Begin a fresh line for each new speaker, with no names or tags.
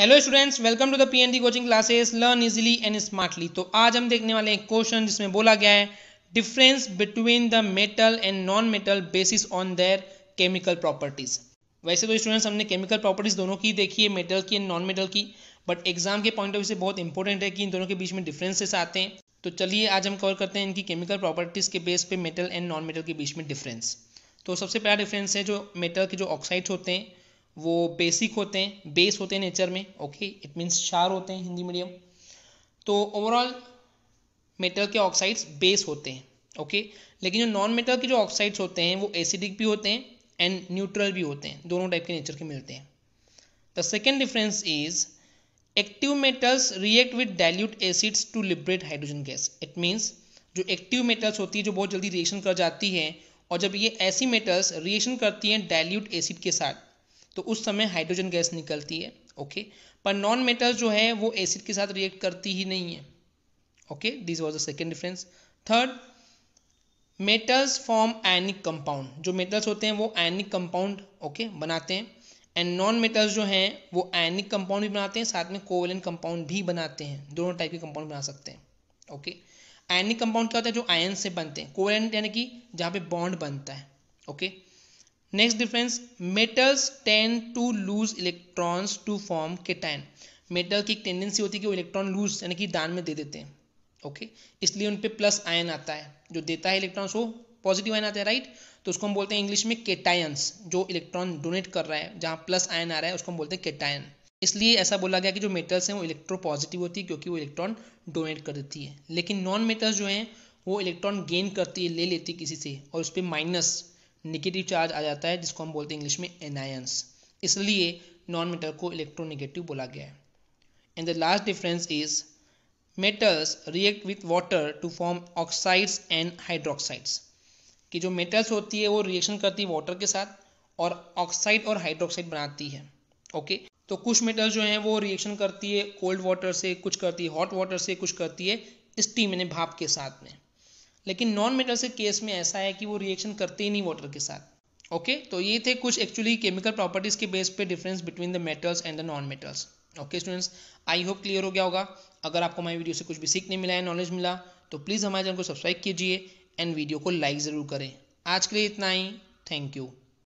Hello students welcome to the PND coaching classes learn easily and smartly तो आज हम देखने वाले हैं क्वेश्चन जिसमें बोला गया है difference between the metal and non metal basis on their chemical properties वैसे तो स्टूडेंट्स हमने केमिकल प्रॉपर्टीज दोनों की देखी है मेटल की एंड नॉन मेटल की बट एग्जाम के पॉइंट ऑफ व्यू से बहुत इंपॉर्टेंट है कि इन दोनों के बीच में डिफरेंसेस आते हैं तो चलिए आज हम कवर करते हैं इनकी केमिकल प्रॉपर्टीज़ के बेस पे मेटल एंड नॉन मेटल के बीच में डिफरेंस तो सबसे पहला डिफरेंस है जो मेटल के जो ऑक्साइड्स होते हैं वो बेसिक होते हैं बेस होते हैं नेचर में ओके इट मीन्स चार होते हैं हिंदी मीडियम तो ओवरऑल मेटल के ऑक्साइड्स बेस होते हैं ओके लेकिन जो नॉन मेटल के जो ऑक्साइड्स होते हैं वो एसिडिक भी होते हैं एंड न्यूट्रल भी होते हैं दोनों टाइप के नेचर के मिलते हैं the second difference is active metals react with dilute acids to liberate hydrogen gas it means जो एक्टिव मेटल्स होती है जो बहुत जल्दी रिएक्शन कर जाती है और जब ये ऐसी मेटल्स रिएक्शन करती हैं डाइल्यूट एसिड के साथ तो उस समय हाइड्रोजन गैस निकलती है ओके पर नॉन मेटल्स जो है वो एसिड के साथ रिएक्ट करती ही नहीं है okay this was the second difference third metals form ionic compound जो मेटल्स होते हैं वो आयनिक कंपाउंड ओके बनाते हैं एंड नॉन मेटल्स जो हैं वो आयनिक कंपाउंड भी बनाते हैं साथ में कोवेलेंट कंपाउंड भी बनाते हैं दोनों टाइप के कंपाउंड बना सकते हैं ओके आयनिक कंपाउंड क्या होता है जो आयन से बनते हैं कोवेलेंट यानी कि जहाँ पे बॉन्ड बनता है okay okay? Next difference metals tend to lose electrons to form cation metal की एक टेंडेंसी होती है कि वो इलेक्ट्रॉन लूज यानी कि दान में दे देते हैं ओके okay? इसलिए उन पर प्लस आयन आता है जो देता है इलेक्ट्रॉन्स वो पॉजिटिव आयन आता है राइट तो उसको हम बोलते हैं इंग्लिश में केटायंस जो इलेक्ट्रॉन डोनेट कर रहा है जहाँ प्लस आयन आ रहा है उसको हम बोलते हैं केटायन इसलिए ऐसा बोला गया कि जो मेटल्स हैं वो इलेक्ट्रो पॉजिटिव होती है क्योंकि वो इलेक्ट्रॉन डोनेट कर देती है लेकिन नॉन मेटल्स जो हैं वो इलेक्ट्रॉन गेन करती है ले लेती है किसी से और उस पर माइनस निगेटिव चार्ज आ जाता है जिसको हम बोलते हैं इंग्लिश में एनायंस इसलिए नॉन मेटल को इलेक्ट्रोनिगेटिव बोला गया है and the last difference is metals react with water to form oxides and hydroxides कि जो मेटल्स होती है वो रिएक्शन करती है वाटर के साथ और ऑक्साइड और हाइड्रोक्साइड बनाती है ओके तो कुछ मेटल्स जो हैं वो रिएक्शन करती है कोल्ड वाटर से कुछ करती है हॉट वाटर से कुछ करती है स्टीम यानी भाप के साथ में लेकिन नॉन मेटल्स के केस में ऐसा है कि वो रिएक्शन करते ही नहीं वाटर के साथ ओके तो ये थे कुछ एक्चुअली केमिकल प्रॉपर्टीज़ के बेस पे difference between the metals and the non metals okay students I hope clear हो गया होगा अगर आपको हमारी वीडियो से कुछ भी सीखने मिला है नॉलेज मिला तो प्लीज़ हमारे चैनल को सब्सक्राइब कीजिए एंड वीडियो को लाइक ज़रूर करें आज के लिए इतना ही थैंक यू